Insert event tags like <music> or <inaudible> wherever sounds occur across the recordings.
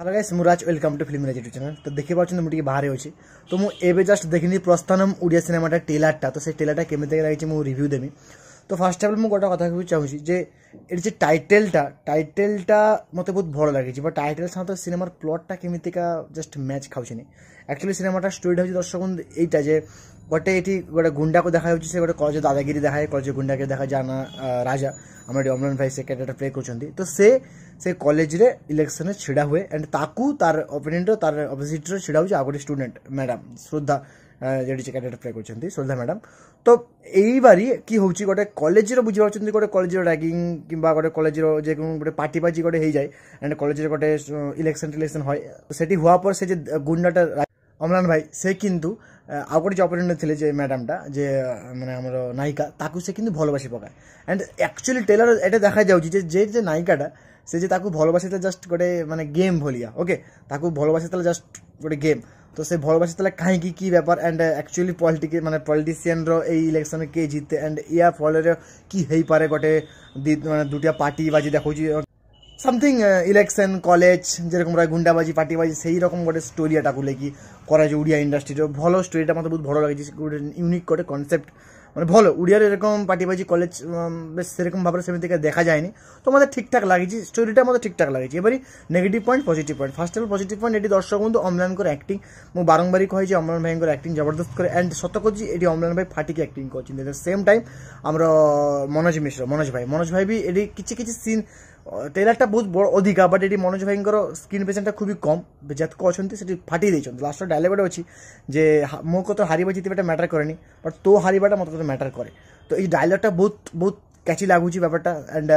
hello guys মু Raj welcome to film Raj YouTube channel তো দেখি পাচ্ছেন মুটি বাহারে অছি তো মু এবে জাস্ট দেখিনি প্রস্থানম ওড়িয়া সিনেমাটা টেলারটা তো সেই টেলারটা কেমিতি লাগিছে মু রিভিউ দেমি ତ ଫାର୍ଷ୍ଟ ଅଫ୍ ଅଲ୍ ମୁଁ ଗୋଟେ କଥା କହିବାକୁ ଚାହୁଁଛି ଯେ ଏଠି ଯେ ଟାଇଟେଲ୍ଟା ଟାଇଟେଲ୍ଟା ମୋତେ ବହୁତ ଭଲ ଲାଗିଛି ବଟ୍ ଟାଇଟେଲ୍ ସହିତ ସିନେମାର ପ୍ଲଟ୍ଟା କେମିତିକା ଜଷ୍ଟ ମ୍ୟାଚ୍ ଖାଉଛିନି ଆକ୍ଚୁଆଲି ସିନେମାଟା ଷ୍ଟୋରିଟା ହେଉଛି ଦର୍ଶକଙ୍କୁ ଏଇଟା ଯେ ଗୋଟେ ଏଠି ଗୋଟେ ଗୁଣ୍ଡାକୁ ଦେଖାଯାଉଛି ସେ ଗୋଟେ କଲେଜ ଦାଦାଗିରି ଦେଖାଏ କଲେଜ ଗୁଣ୍ଡାଗିରି ଦେଖାଏ ଯାହା ନାଁ ରାଜା ଆମର ଏଠି ଅମରନ୍ ଭାଇ ସେ କ୍ୟାରେକ୍ଟର ପ୍ଲେ କରୁଛନ୍ତି ତ ସେ ସେ କଲେଜରେ ଇଲେକ୍ସନ୍ରେ ଛିଡ଼ା ହୁଏ ଆଣ୍ଡ ତାକୁ ତାର ଓପୋନେଣ୍ଟର ତାର ଅପୋଜିଟ୍ର ଛିଡ଼ା ହେଉଛି ଆଉ ଗୋଟେ student madam Shraddha lady candidate ପ୍ରାଏ କରିଛନ୍ତି ସୋଲଧା ମ୍ୟାଡ଼ାମ୍ ତ ଏଇବାରି କି ହେଉଛି ଗୋଟେ କଲେଜର ବୁଝିପାରୁଛନ୍ତି ଗୋଟେ କଲେଜର ରାଗିଂ କିମ୍ବା ଗୋଟେ କଲେଜର ଯେ ଗୋଟେ ପାର୍ଟି ଗୋଟେ ହେଇଯାଏ ଆଣ୍ଡ କଲେଜରେ ଗୋଟେ ଇଲେକ୍ସନ୍ ଟିଲେକ୍ସନ୍ হয় ସେଠି হওয়া পর সে যে গুন্ডাটা অমলান ভাই সে কিন্তু ଆଉ ଗୋଟେ ଯେ ଅପରେଣ୍ଟ ଥିଲେ ଯେ ମ୍ୟାଡ଼ାମଟା ଯେ ମାନେ ଆମର ନାୟିକା ତାକୁ ସେ କିନ୍ତୁ ଭଲବାସି ପକାଏ ଆଣ୍ଡ ଆକ୍ଚୁଆଲି ଟେଲର ଏଇଟା ଦେଖାଯାଉଛି ଯେ ଯେ ଯେ ନାୟିକାଟା ସେ ଯେ ତାକୁ ଭଲବାସିଥିଲା ଜଷ୍ଟ ଗୋଟେ ମାନେ ଗେମ୍ ଭଳିଆ ଓକେ ତାକୁ ଭଲବାସିଥିଲା ଜଷ୍ଟ ଗୋଟେ ଗେମ୍ তো সে ভালবাসে তাহলে কাহিকি কি ব্যাপার অ্যান্ড অ্যাকচুয়ালি পলিটিক মানে পলিটিসিয়ানর এই ইলেকশনে কে জিতে অ্যান্ড ইয়া ফলের কি হইপারে গোটে মানে দুটিয়া পার্টি বাজি দেখছি সামথিং ইলেকশন কলেজ যেরকম রয় গুন্ডাবাজি পার্টিবাজি সেই রকম গোটে স্টোরি এটাকে লেকি করা যায় ওড়িয়া ইন্ডস্ট্রির ভালো স্টোরিটা মতো বহুত ভালো লাগিছে গোটে ইউনিক গোটে কনসেপ্ট মানে ভালো উড়িয়ার এরকম পার্টিবাজি কলেজ বেশ সেরকমভাবে সেখান থেকে দেখা যায়নি তো আমাদের ঠিকঠাক লাগেছে স্টোরিটা আমাদের ঠিকঠাক লাগেছে এবারই negative point positive point first of all positive point এটি দর্শক বন্ধু অমলান করে অ্যাক্টিং মু বারংবারই কয়ে যে অমলান ভাইঙ্কর অ্যাক্টিং জবরদস্ত করে অ্যান্ড সত করছি এটি অমলান ভাই ফাটিকে অ্যাক্টিং করছেন সেম টাইম আমরা মনোজ মিশ্র মনোজ ভাই মনোজ ভাই বি এটি কিছু কিছু সিন টেলরটা ବହୁତ ବଡ଼ ଅଧିକା ବଟ୍ ଏଠି ମନୋଜ ଭାଇଙ୍କର ସ୍କ୍ରିନ୍ ପ୍ରେଜେଣ୍ଟଟା ଖୁବ୍ କମ୍ ଯେତକ ଅଛନ୍ତି ସେଠି ଫାଟି ଦେଇଛନ୍ତି ଲାଷ୍ଟର ଡାଇଲଗ୍ଟା ଅଛି ଯେ ମୋ କଥା ହାରିବା ଜିତିବାଟା ମ୍ୟାଟର୍ କରେନି ବଟ୍ ତୋ ହାରିବାଟା ମୋତେ କଥା ମ୍ୟାଟର୍ କରେ ତ ଏଇ ଡାଇଲଗ୍ଟା ବହୁତ ବହୁତ କ୍ୟାଚି ଲାଗୁଛି ବ୍ୟାପାରଟା ଆଣ୍ଡ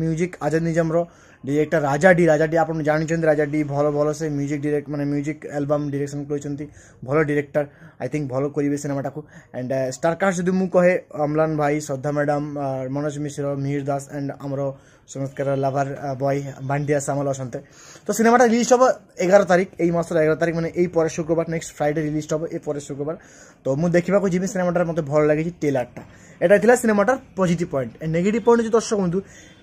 ମ୍ୟୁଜିକ୍ ଆଜାଦ ନିଜାମର director Raja D Raja D ଆପଣ ଜାଣିଛନ୍ତି ରାଜା ଡି ଭଲ ଭଲ ସେ ମ୍ୟୁଜିକ୍ ଡିରେକ୍ଟ ମାନେ ମ୍ୟୁଜିକ୍ ଆଲବମ୍ ଡିରେକ୍ସନ୍ କରିଛନ୍ତି ଭଲ ଡିରେକ୍ଟର ଆଇ ଥିଙ୍କ ଭଲ କରିବେ ସିନେମାଟାକୁ ଆଣ୍ଡ ଷ୍ଟାରକାଷ୍ଟ ଯଦି ମୁଁ କହେ ଅମ୍ଲାନ ଭାଇ ଶ୍ରଦ୍ଧା ମ୍ୟାଡ଼ାମ୍ ମନୋଜ ମିଶ୍ର ମିହିର ଦାସ ଆଣ୍ଡ ଆମର ସମସ୍ତଙ୍କର ଲାଭାର ବୟ ମାଣ୍ଡିଆ ସାମଲ ଅଛନ୍ତି ତ ସିନେମାଟା ରିଲିଜ୍ ହେବ ଏଗାର ତାରିଖ ଏଇ ମାସର ଏଗାର ତାରିଖ ମାନେ ଏଇ ପରେ শুক্রবার নেক্সট ফ্রাইডে রিলিজ হব এরপরের শুক্রবার তো মু দেখা যাবি সিনেমাটার মতো ভালো লাগিছে টেলারটা এটা ଥିଲା ସିନେମାଟାର ପଜିଟିଭ୍ ପଏଣ୍ଟ ନେଗେଟିଭ୍ ପଏଣ୍ଟ ହେଉଛି ଦର୍ଶକ ବନ୍ଧୁ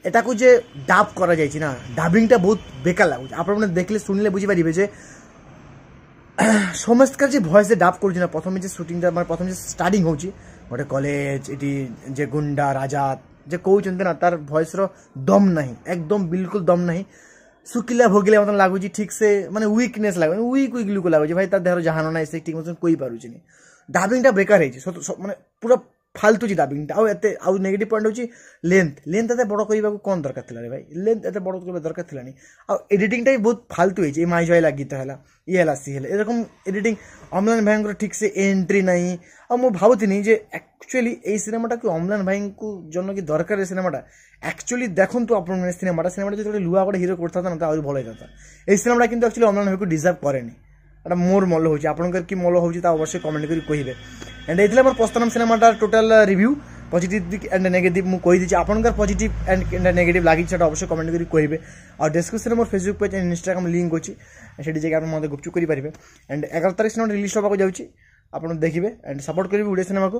ଏଟାକୁ ଯେ ଡାବ୍ କରାଯାଇଛି ନା ଡାବିଂଟା ବହୁତ ବେକାର ଲାଗୁଛି ଆପଣମାନେ ଦେଖିଲେ ଶୁଣିଲେ ବୁଝିପାରିବେ ଯେ ସମସ୍ତଙ୍କର যে ভয়েস যে ডাব <clears throat> করছে না প্রথমে যে শুটিংটা মানে প্রথমে যে স্টার্টিং হচ্ছে গোটে কলেজ এটি যে গুন্ডা রাজা যে কৌছেন না তার ভয়েসর দম নাই একদম বিলকুল দম নাই শুকিলা ভোগিলা মতন লাগুছে ঠিক সে মানে উইকনেস লাগে উইক উইক লুক লাগুছে ভাই তার দেহ জাহান নাই সে ঠিক মতন কই পারুছে না ডাবিংটা বেকার হয়েছে মানে পুরো ଫାଲତୁଛି ଡାବିଂଟା ଆଉ ଏତେ ଆଉ ନେଗେଟିଭ୍ ପଏଣ୍ଟ ହେଉଛି ଲେନ୍ଥ ଲେନ୍ଥ ଏତେ ବଡ଼ କରିବାକୁ କ'ଣ ଦରକାର ଥିଲା ରେ ଭାଇ ଲେନ୍ଥ ଏତେ ବଡ଼ କରିବା ଦରକାର ଥିଲାନି ଆଉ ଏଡ଼ିଟିଂଟା ବି ବହୁତ ଫାଲତୁ ହେଇଛି ଏ ମାଇ ହେଲା ଗୀତ ହେଲା ଇଏ ହେଲା ସିଏ ହେଲା ଏରକମ ଏଡ଼ିଟିଂ ଅମ୍ଲାନ ଭାଇଙ୍କର ଠିକ୍ ସେ ଏଣ୍ଟ୍ରି ନାହିଁ ଆଉ ମୁଁ ଭାବୁଥିନି ଯେ ଆକ୍ଚୁଆଲି ଏଇ ସିନେମାଟାକୁ ଅମ୍ଲାନ ଭାଇଙ୍କୁ ଜନ କି ଦରକାର ଏ ସିନେମାଟା ଆକ୍ଚୁଆଲି ଦେଖନ୍ତୁ ଆପଣମାନେ ସିନେମାଟା ସିନେମାଟା ଯଦି ଗୋଟେ ଲୁଆ ଗୋଟେ ହିରୋ କରିଥାନ୍ତା ନା ଆହୁରି ଭଲ ହେଇଥାନ୍ତା ଏଇ ସିନେମାଟା କିନ୍ତୁ ଆକ୍ଚୁଆଲି ଅମ୍ଲାନ ଭାଇକୁ ଡିଜର୍ଭ କରେନି এটা মোর মল হচ্ছে আপনার কি মল হচ্ছে তা অবশ্যই কমেন্ট করে কহবে এন্ড এই মোট পস্তনাম সিনেমাটার total review positive and negative মু কইদিছি আপনার পজিটিভ এন্ড নেগেটিভ লাগিছে সেটা অবশ্যই কমেন্ট করে কহবে আর ডেসক্রিপশনে মোট Facebook page and Instagram link অছি সেটি যাই আপনার মধ্যে গুপচুপ করে পারবে এন্ড এগারো তারিখ সিনেমা রিলিজ হওয়া যাচ্ছে আপনার দেখবে এন্ড সপোর্ট করবে ওড়িয়া সিনেমাকে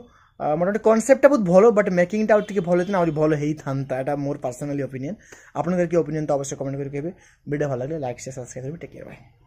মোটামুটি কনসেপ্টটা বহুত ভালো বট মেকিংটা আউ টিকে ভালো হইতেন আহরি ভালো হইথান্তা এটা মোর পার্সোনালি ওপিনিয়ন আপনাদের কি ওপিনিয়ন তো অবশ্যই কমেন্ট করে কেবে ভিডিও ভালো লাগলে লাইক শেয়ার সাবস্ক্রাইব করবে টেক কেয়ার বাই